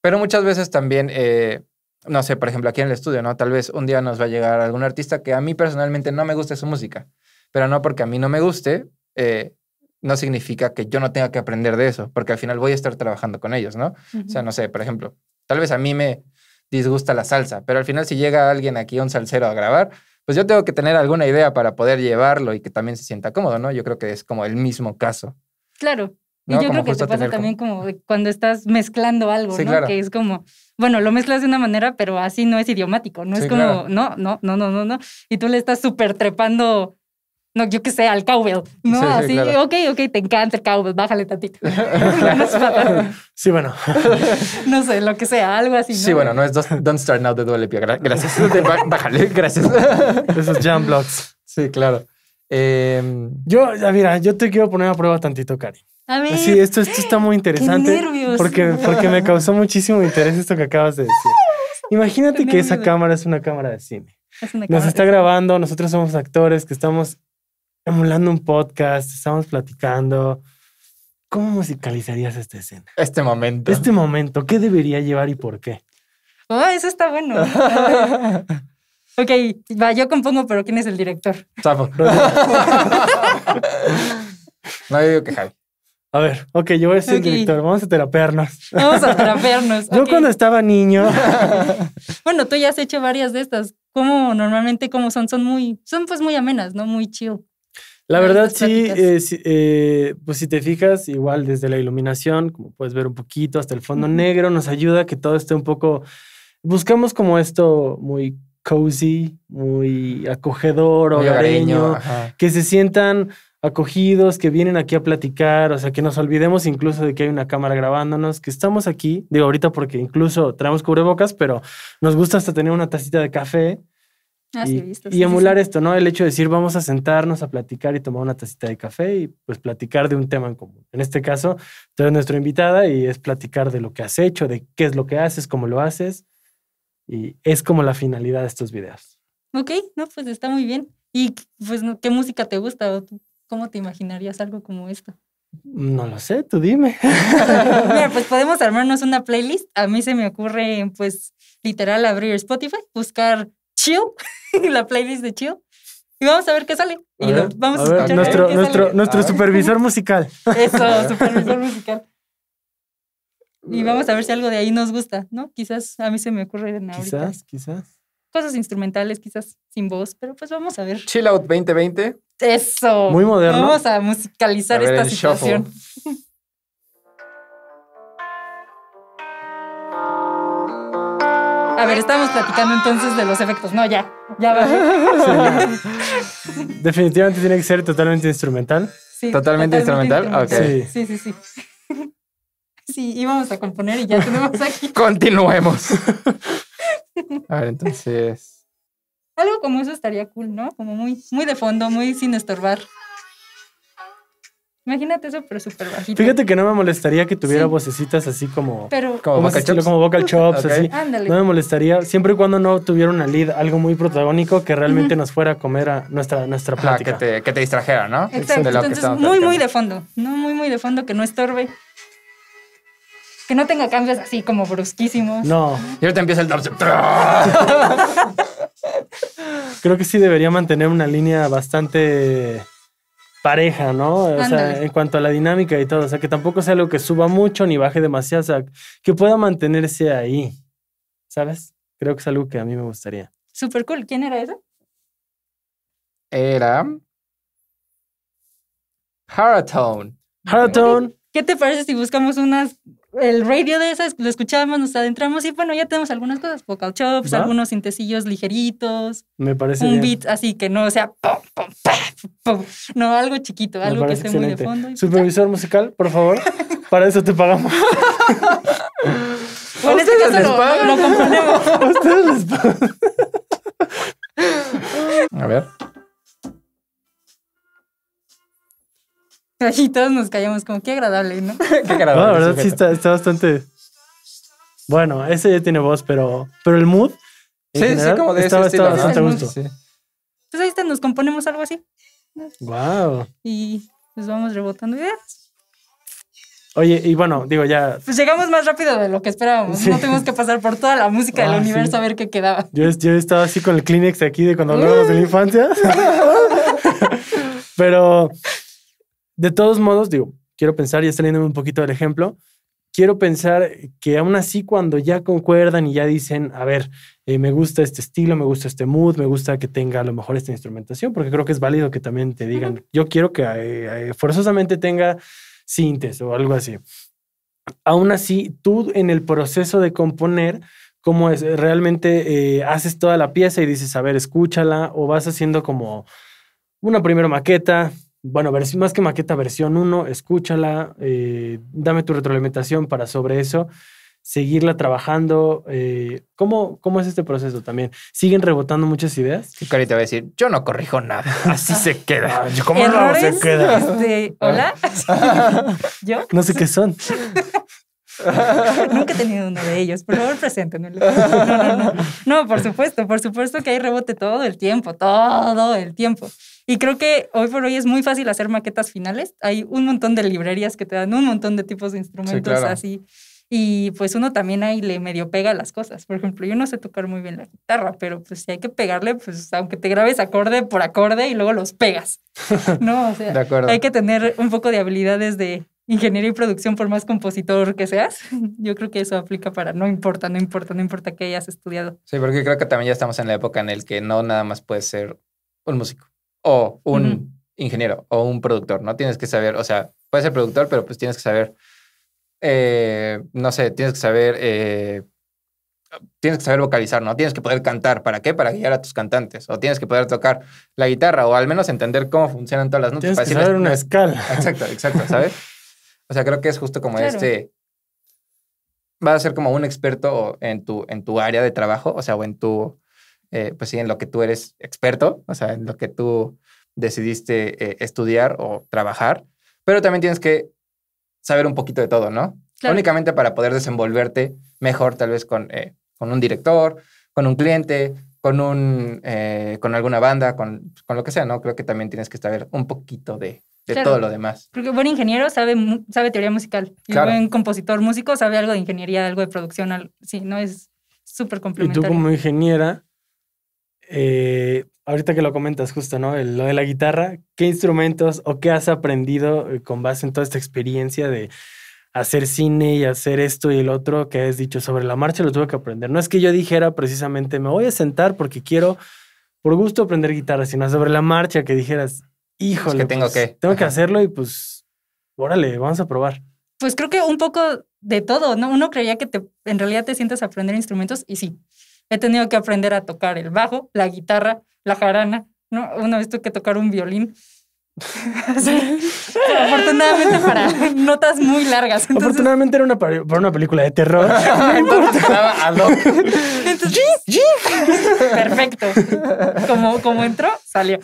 Pero muchas veces también, eh, no sé, por ejemplo, aquí en el estudio, ¿no? Tal vez un día nos va a llegar algún artista que a mí personalmente no me guste su música, pero no porque a mí no me guste, no significa que yo no tenga que aprender de eso, porque al final voy a estar trabajando con ellos, ¿no? O sea, no sé, por ejemplo, tal vez a mí me disgusta la salsa, pero al final si llega alguien aquí, un salsero, a grabar, pues yo tengo que tener alguna idea para poder llevarlo y que también se sienta cómodo, ¿no? Yo creo que es como el mismo caso. Claro. Y yo creo que te pasa también como... cuando estás mezclando algo, ¿no? Que es como, bueno, lo mezclas de una manera, pero así no es idiomático, no es como, no, no, no, no, no, no. Y tú le estás súper trepando no, yo qué sé, al cowbell, ¿no? Así, ok, ok, te encanta el cowbell, bájale tantito. sí, bueno. no sé, lo que sea, algo así. Sí, bueno, no es Don't Start Now de doble pie, gracias. bájale, gracias. Esos jam blocks. Sí, claro. Em, yo, mira, yo te quiero poner a prueba tantito, Cari. A ver. Sí, esto, esto está muy interesante. Qué nervios. Porque, porque me causó muchísimo interés esto que acabas de decir. Imagínate que esa cámara es una cámara de cine. Es una cámara nos está grabando, nosotros somos actores que estamos emulando un podcast, estamos platicando. ¿Cómo musicalizarías esta escena? Este momento. Este momento, ¿qué debería llevar y por qué? Oh, eso está bueno. ok, va, yo compongo, pero ¿quién es el director? Safo. no, yo digo que Javi. A ver, ok, yo voy a ser director, vamos a terapearnos. Vamos a terapearnos. yo cuando estaba niño. bueno, tú ya has hecho varias de estas. ¿Cómo normalmente cómo son? Son muy, son pues muy amenas, ¿no? Muy chill. La verdad, sí, eh, eh, pues si te fijas, igual desde la iluminación, como puedes ver un poquito hasta el fondo negro, nos ayuda que todo esté un poco. Buscamos como esto muy cozy, muy acogedor, hogareño, que se sientan acogidos, que vienen aquí a platicar, o sea, que nos olvidemos incluso de que hay una cámara grabándonos, que estamos aquí, digo ahorita porque incluso traemos cubrebocas, pero nos gusta hasta tener una tacita de café Ah, y, emular esto, ¿no? El hecho de decir, vamos a sentarnos a platicar y tomar una tacita de café y pues platicar de un tema en común. En este caso, tú eres nuestra invitada y es platicar de lo que has hecho, de qué es lo que haces, cómo lo haces. Y es como la finalidad de estos videos. Ok, no, pues está muy bien. ¿Y pues qué música te gusta o cómo te imaginarías algo como esto? No lo sé, tú dime. Mira, pues podemos armarnos una playlist. A mí se me ocurre, pues, literal, abrir Spotify, buscar Chill, la playlist de Chill. Y vamos a ver qué sale. y vamos a, escuchar. nuestro, nuestro supervisor musical. Eso, supervisor musical. Y vamos a ver si algo de ahí nos gusta, ¿no? Quizás a mí se me ocurre en Quizás, quizás. Cosas instrumentales, quizás sin voz, pero pues vamos a ver. Chill Out 2020. Eso. Muy moderno. Vamos a musicalizar esta situación. A ver, estamos platicando entonces de los efectos. No, ya, ya va. Definitivamente tiene que ser totalmente instrumental. Sí, totalmente, instrumental. Okay. Sí, sí, sí. sí. íbamos a componer y ya tenemos aquí. Continuemos. a ver, entonces. Algo como eso estaría cool, ¿no? Como muy, muy de fondo, muy sin estorbar. Imagínate eso, pero súper bajito. Fíjate que no me molestaría que tuviera vocecitas así como... como, vocal chops. como vocal chops, así. Ándale. No me molestaría, siempre y cuando no tuviera una lead, algo muy protagónico que realmente nos fuera a comer a nuestra, nuestra plática. que, te, distrajera, ¿no? Exacto, entonces muy, muy de fondo. No, muy, muy de fondo, que no estorbe. Que no tenga cambios así como brusquísimos. No. Y ahorita empieza el Creo que sí debería mantener una línea bastante pareja, ¿no? O sea, en cuanto a la dinámica y todo. O sea, que tampoco sea algo que suba mucho ni baje demasiado. O sea, que pueda mantenerse ahí. ¿Sabes? Creo que es algo que a mí me gustaría. Super cool. ¿Quién era eso? Era. Haratone. Haratone. ¿Qué te parece si buscamos unas el radio de esas, lo escuchábamos, nos adentramos y bueno, ya tenemos algunas cosas, vocal chops, algunos sintecillos ligeritos. Me parece. Un beat así que no o sea no, algo chiquito, algo que esté muy de fondo. Supervisor musical, por favor, para eso te pagamos. ¿Ustedes les A ver. Y todos nos callamos como, qué agradable, ¿no? qué agradable. la verdad sí está, bastante... Bueno, ese ya tiene voz, pero, pero el mood... Sí, sí, como de estilo, está bastante gusto. Pues ahí está, nos componemos algo así. Wow. Y nos vamos rebotando ideas. Oye, y bueno, digo ya. Pues llegamos más rápido de lo que esperábamos. No tuvimos que pasar por toda la música del ah, universo a ver qué quedaba. Yo, yo estaba así con el Kleenex aquí de cuando hablábamos de la infancia. Pero de todos modos, digo, quiero pensar, y saliéndome un poquito del ejemplo, quiero pensar que aún así cuando ya concuerdan y ya dicen, a ver, eh, me gusta este estilo, me gusta este mood, me gusta que tenga a lo mejor esta instrumentación, porque creo que es válido que también te digan, yo quiero que eh, eh, forzosamente tenga sintes o algo así. Aún así, tú en el proceso de componer, ¿cómo es? ¿Realmente haces toda la pieza y dices, a ver, escúchala? ¿O vas haciendo como una primera maqueta, bueno, más que maqueta versión 1, escúchala, eh, dame tu retroalimentación para sobre eso seguirla trabajando. Eh, ¿cómo, es este proceso también? ¿Siguen rebotando muchas ideas? Sí, te va a decir, yo no corrijo nada, así se queda. Ah, ¿Cómo no se queda? Este, ah. ¿Hola? ¿Yo? No sé qué son. Nunca he tenido uno de ellos. Por favor, preséntenmelo. no, No, por supuesto, por supuesto que hay rebote todo el tiempo, todo el tiempo. Y creo que hoy por hoy es muy fácil hacer maquetas finales. Hay un montón de librerías que te dan un montón de tipos de instrumentos así. Y pues uno también ahí le medio pega las cosas. Por ejemplo, yo no sé tocar muy bien la guitarra, pero pues si hay que pegarle, pues aunque te grabes acorde por acorde y luego los pegas. No, o sea, hay que tener un poco de habilidades de ingeniería y producción por más compositor que seas. Yo creo que eso aplica para no importa, no importa, no importa qué hayas estudiado. Sí, porque creo que también ya estamos en la época en el que no nada más puedes ser un músico o un ingeniero o un productor, ¿no? Tienes que saber, o sea, puedes ser productor, pero pues tienes que saber, eh, no sé, tienes que saber, eh, tienes que saber vocalizar, ¿no? Tienes que poder cantar, ¿para qué? Para guiar a tus cantantes, o tienes que poder tocar la guitarra, o al menos entender cómo funcionan todas las notas. Tienes para que saber una escala. Exacto, exacto, ¿sabes? o sea, creo que es justo como este vas a ser como un experto en tu, en tu área de trabajo, o sea, o en tu, eh, pues sí, en lo que tú eres experto, o sea, en lo que tú decidiste eh, estudiar o trabajar, pero también tienes que saber un poquito de todo, ¿no? Únicamente para poder desenvolverte mejor tal vez con, eh, un director, con un cliente, con, un, eh, con alguna banda, con, lo que sea, ¿no? Creo que también tienes que saber un poquito de, todo lo demás. Porque un buen ingeniero sabe, sabe teoría musical. Y un buen compositor músico sabe algo de ingeniería, algo de producción. sí, no es súper complementario. Y tú como ingeniera, eh, ahorita que lo comentas justo, ¿no? lo de la guitarra, ¿qué instrumentos o qué has aprendido eh, con base en toda esta experiencia de hacer cine y hacer esto y el otro que has dicho sobre la marcha? Lo tuve que aprender. No es que yo dijera precisamente, me voy a sentar porque quiero, por gusto, aprender guitarra, sino sobre la marcha que dijeras, híjole, pues, que tengo, que. tengo que hacerlo y pues, órale, vamos a probar. Pues creo que un poco de todo, ¿no? Uno creía que te, en realidad te sientas a aprender instrumentos y sí, He tenido que aprender a tocar el bajo, la guitarra, la jarana, ¿no? Una vez tuve que tocar un violín. afortunadamente para notas muy largas. Afortunadamente era una para una película de terror. Entonces, perfecto. Como, como entró, salió.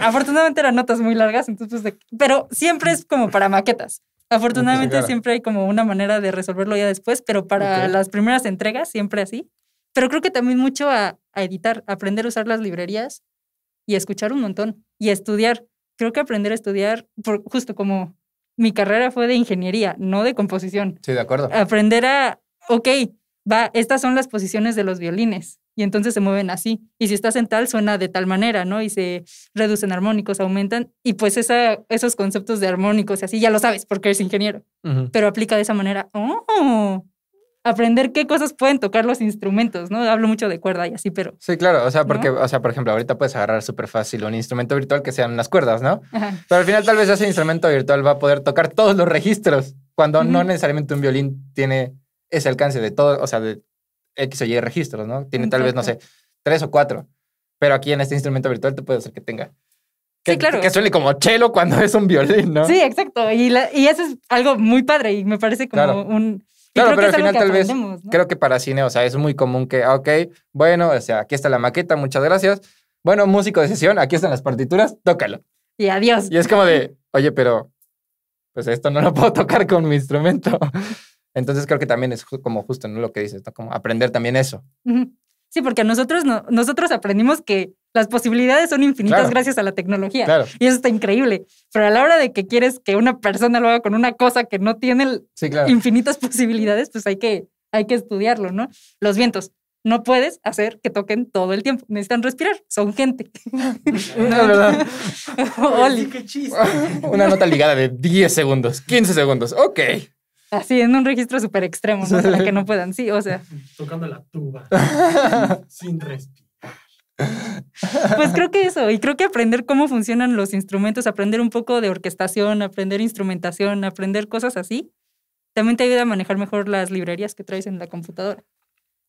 afortunadamente eran notas muy largas, entonces pues, pero siempre es como para maquetas. Afortunadamente siempre hay como una manera de resolverlo ya después, pero para las primeras entregas siempre así pero creo que también mucho a, a editar, aprender a usar las librerías y a escuchar un montón y a estudiar. Creo que aprender a estudiar, justo como mi carrera fue de ingeniería, no de composición. Sí, de acuerdo. Aprender a, ok, va, estas son las posiciones de los violines y entonces se mueven así. Y si estás en tal, suena de tal manera, ¿no? Y se reducen armónicos, aumentan. Y pues esos conceptos de armónicos y así ya lo sabes porque eres ingeniero, pero aplica de esa manera. ¡Oh! aprender qué cosas pueden tocar los instrumentos, ¿no? Hablo mucho de cuerda y así, pero... Sí, claro, o sea, porque, o sea, por ejemplo, ahorita puedes agarrar súper fácil un instrumento virtual que sean las cuerdas, ¿no? Pero al final tal vez ese instrumento virtual va a poder tocar todos los registros, cuando no necesariamente un violín tiene ese alcance de todo, o sea, de X o Y registros, ¿no? Tiene tal vez, no sé, tres o cuatro, pero aquí en este instrumento virtual te puede hacer que tenga que, sí, claro. que suele como chelo cuando es un violín, ¿no? Sí, exacto. Y, y eso es algo muy padre y me parece como un, Claro, pero al final tal vez, creo que para cine, o sea, es muy común que, ah, ok, bueno, o sea, aquí está la maqueta, muchas gracias. Bueno, músico de sesión, aquí están las partituras, tócalo. Y adiós. Y es como de, oye, pero pues esto no lo puedo tocar con mi instrumento. Entonces creo que también es como justo, ¿no? Lo que dices, ¿no? Como aprender también eso. Sí, porque nosotros, no, nosotros aprendimos que las posibilidades son infinitas gracias a la tecnología. Y eso está increíble. Pero a la hora de que quieres que una persona lo haga con una cosa que no tiene infinitas posibilidades, pues hay que, hay que estudiarlo, ¿no? Los vientos. No puedes hacer que toquen todo el tiempo. Necesitan respirar. Son gente. No, verdad. Qué chiste. Una nota ligada de 10 segundos, 15 segundos. Ok. Así, en un registro súper extremo, ¿no? Para que no puedan. Sí, o sea. Tocando la tuba. sin respirar. Pues creo que eso, y creo que aprender cómo funcionan los instrumentos, aprender un poco de orquestación, aprender instrumentación, aprender cosas así, también te ayuda a manejar mejor las librerías que traes en la computadora.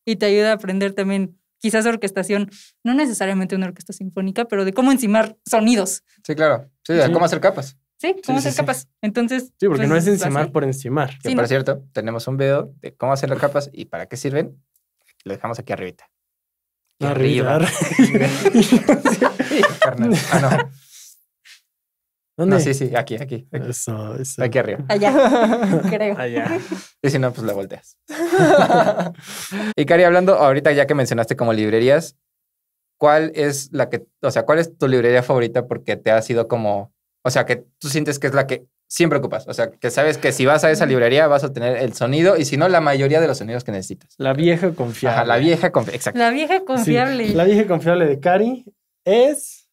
Y te ayuda a aprender también quizás orquestación, no necesariamente una orquesta sinfónica, pero de cómo encimar sonidos. Sí, claro. Sí, cómo hacer capas. Sí, cómo hacer capas. Entonces. Sí, porque pues, no es encimar por encimar. Que por cierto, tenemos un video de cómo hacer las capas y para qué sirven. Lo dejamos aquí arribita. Ah, arriba. Ah, no. ¿Dónde? sí, sí, aquí, aquí. Aquí, eso, eso. aquí arriba. Allá, creo. Allá. Y si no, pues la volteas. y Cari, hablando ahorita ya que mencionaste como librerías, ¿cuál es la que, o sea, cuál es tu librería favorita porque te ha sido como, o sea, que tú sientes que es la que siempre ocupas. O sea, que sabes que si vas a esa mm. librería vas a tener el sonido y si no, la mayoría de los sonidos que necesitas. La vieja confiable. la vieja confiable. Exacto. La vieja confiable. La vieja confiable de Cari es.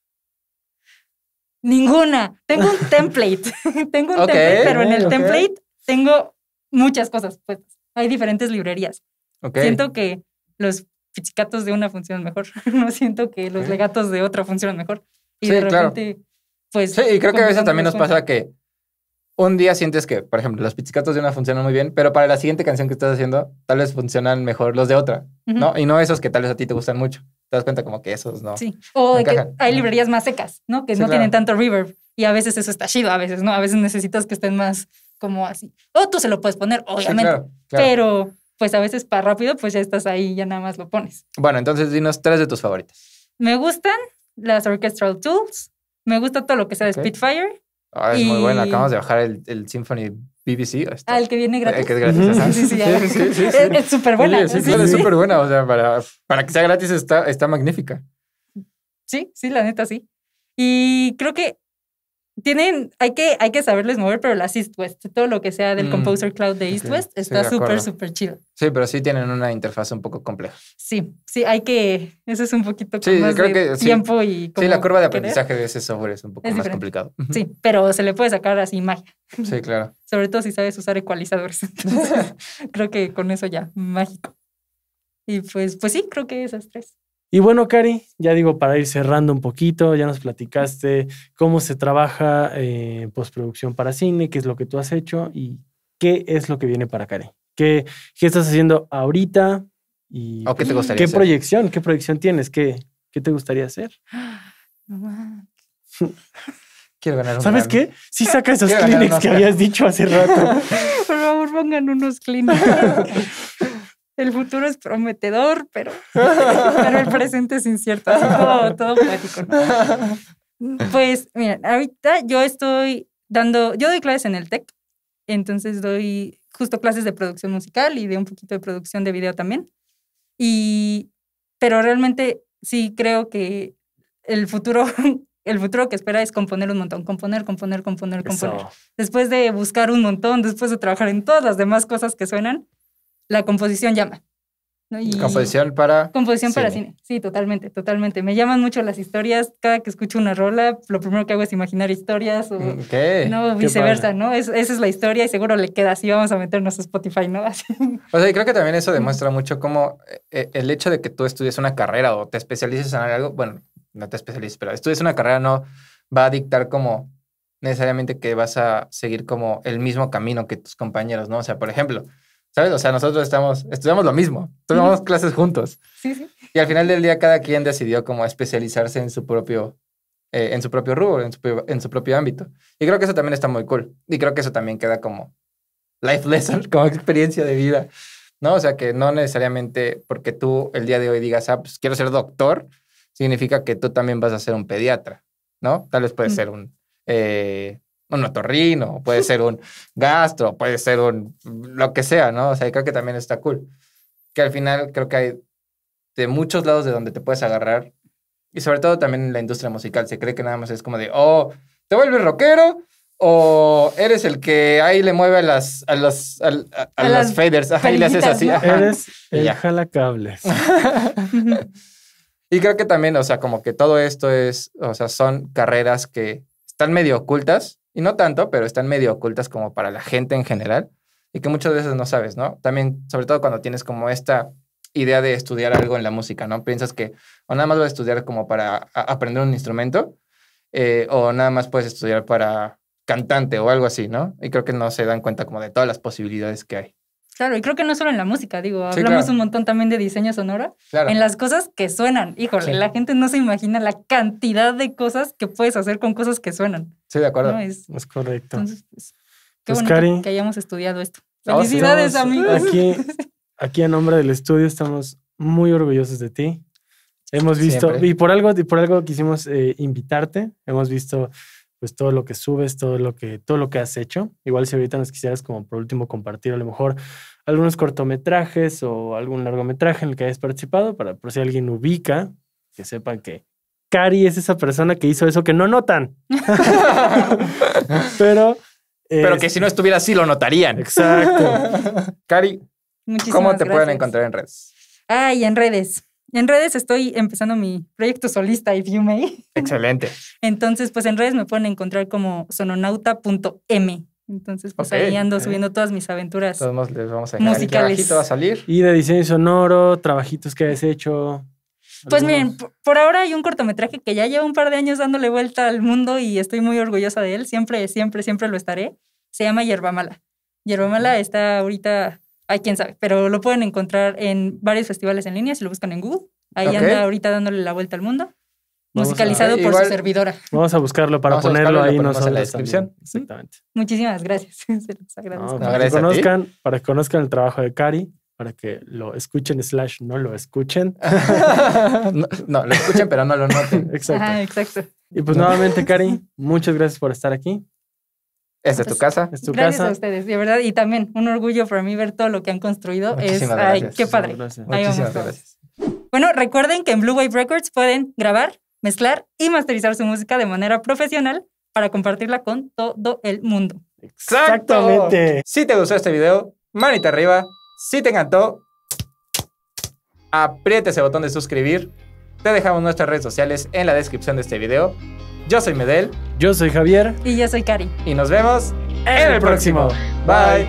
Ninguna. Tengo un template. tengo un template, pero en el template tengo muchas cosas. Pues hay diferentes librerías. Siento que los fichicatos de una funcionan mejor. no siento que los legatos de otra funcionan mejor. Y de repente, pues. Sí, y creo que a veces también nos pasa que un día sientes que, por ejemplo, los pizzicatos de una funcionan muy bien, pero para la siguiente canción que estás haciendo, tal vez funcionan mejor los de otra, ¿no? Y no esos que tal vez a ti te gustan mucho. Te das cuenta como que esos no. Sí. O hay librerías más secas, ¿no? Que no tienen tanto reverb. Y a veces eso está chido, a veces, ¿no? A veces necesitas que estén más como así. O tú se lo puedes poner, obviamente. Pero pues a veces para rápido, pues ya estás ahí, ya nada más lo pones. Bueno, entonces dinos tres de tus favoritas. Me gustan las Orchestral Tools. Me gusta todo lo que sea de Spitfire Ah, es muy buena. Acabamos de bajar el, el Symphony BBC. Ah, el que viene gratis. El que es gratis. sí, sí, sí, sí, Es súper buena. Sí, es súper buena. O sea, para, para que sea gratis está, está magnífica. Sí, sí, la neta, sí. Y creo que tienen, hay que, hay que saberles mover, pero las East West, todo lo que sea del mm, Composer Cloud de East West está súper, súper chido. Sí, pero sí tienen una interfaz un poco compleja. Sí, sí, hay que, eso es un poquito más tiempo y... sí, la curva de aprendizaje de ese software es un poco más complicado. Sí, pero se le puede sacar así magia. Sí, claro. Sobre todo si sabes usar ecualizadores. creo que con eso ya, mágico. Y pues, pues sí, creo que esas tres. Y bueno, Cari, ya digo, para ir cerrando un poquito, ya nos platicaste cómo se trabaja eh, postproducción para cine, qué es lo que tú has hecho y qué es lo que viene para Cari. ¿Qué, estás haciendo ahorita? qué proyección? ¿Qué proyección tienes? ¿Qué, te gustaría hacer? Quiero ganar un ¿Sabes qué? Sí saca esos Kleenex que habías dicho hace rato. Por favor, pongan unos Kleenex. el futuro es prometedor, pero, pero el presente es incierto. todo, poético. Pues, miren, ahorita yo estoy dando, yo doy clases en el TEC, entonces doy justo clases de producción musical y de un poquito de producción de video también. Y, pero realmente sí creo que el futuro, el futuro que espera es componer un montón, componer, componer, componer, componer. Después de buscar un montón, después de trabajar en todas las demás cosas que suenan, la composición llama. composición para... Composición para cine, sí, totalmente, totalmente. Me llaman mucho las historias, cada que escucho una rola, lo primero que hago es imaginar historias o mm, no, viceversa, ¿no? esa es la historia y seguro le queda así, vamos a meternos a Spotify, ¿no? o sea, y creo que también eso demuestra mucho cómo eh, eh, el hecho de que tú estudies una carrera o te especialices en algo, bueno, no te especialices, pero estudies una carrera no va a dictar como necesariamente que vas a seguir como el mismo camino que tus compañeros, ¿no? O sea, por ejemplo, ¿Sabes? O sea, nosotros estamos, estudiamos lo mismo, Tomamos clases juntos. Sí, sí. Y al final del día cada quien decidió como especializarse en su propio, eh, en su propio rubro, en su, propio ámbito. Y creo que eso también está muy cool. Y creo que eso también queda como life lesson, como experiencia de vida. ¿No? O sea, que no necesariamente porque tú el día de hoy digas, ah, pues quiero ser doctor, significa que tú también vas a ser un pediatra, ¿no? Tal vez puedes mm. ser un eh, un otorrino, puede ser un gastro, puede ser un lo que sea, ¿no? O sea, creo que también está cool. Que al final creo que hay de muchos lados de donde te puedes agarrar. Y sobre todo también en la industria musical se cree que nada más es como de, oh, te vuelves rockero o eres el que ahí le mueve a las a las a, las, faders, ajá, y le haces así. Eres el cables. y creo que también, o sea, como que todo esto es, o sea, son carreras que están medio ocultas, y no tanto, pero están medio ocultas como para la gente en general y que muchas veces no sabes, ¿no? También, sobre todo cuando tienes como esta idea de estudiar algo en la música, ¿no? Piensas que o nada más vas a estudiar como para aprender un instrumento eh, o nada más puedes estudiar para cantante o algo así, ¿no? Y creo que no se dan cuenta como de todas las posibilidades que hay. Claro, y creo que no solo en la música, digo, hablamos un montón también de diseño sonoro. En las cosas que suenan, híjole, la gente no se imagina la cantidad de cosas que puedes hacer con cosas que suenan. Sí, de acuerdo. Es, correcto. Pues, qué bueno pues, que hayamos estudiado esto. Ah, Felicidades, amigos. Aquí, aquí a nombre del estudio estamos muy orgullosos de ti. Hemos visto, y por algo, por algo quisimos eh, invitarte, hemos visto pues todo lo que subes, todo lo que, todo lo que has hecho. Igual si ahorita nos quisieras como por último compartir a lo mejor algunos cortometrajes o algún largometraje en el que hayas participado para por si alguien ubica, que sepan que Cari es esa persona que hizo eso que no notan. Pero... Pero que este si no estuviera así lo notarían. Exacto. Cari, ¿cómo te pueden encontrar en redes? Ay, en redes. En redes estoy empezando mi proyecto solista, if you may. Excelente. Entonces, pues en redes me pueden encontrar como sononauta.m. Entonces, pues ahí ando subiendo todas mis aventuras. Todos les vamos a dejar musicales. va a salir. Y de diseño sonoro, trabajitos que has hecho. Pues miren, por ahora hay un cortometraje que ya lleva un par de años dándole vuelta al mundo y estoy muy orgullosa de él. Siempre, siempre, siempre lo estaré. Se llama Hierbamala. Mala está ahorita hay quien sabe, pero lo pueden encontrar en varios festivales en línea si lo buscan en Google. Ahí anda ahorita dándole la vuelta al mundo. musicalizado eh, por su servidora. Vamos a buscarlo para ponerlo ahí en la descripción. Exactamente. Muchísimas gracias. Se los agradezco. para, que conozcan, para que conozcan el trabajo de Cari, para que lo escuchen slash no lo escuchen. no, lo escuchen pero no lo noten. exacto. Y pues nuevamente, Cari, muchas gracias por estar aquí. Es es tu casa. Es tu gracias a ustedes, de verdad. Y también un orgullo para mí ver todo lo que han construido. gracias. qué padre. Bueno, recuerden que en Blue Wave Records pueden grabar, mezclar y masterizar su música de manera profesional para compartirla con todo el mundo. Exactamente. Si te gustó este video, manita arriba. Si te encantó, apriete ese botón de suscribir. Te dejamos nuestras redes sociales en la descripción de este video. Yo soy Medel. Yo soy Javier. Y yo soy Cari. Y nos vemos en el próximo. Bye.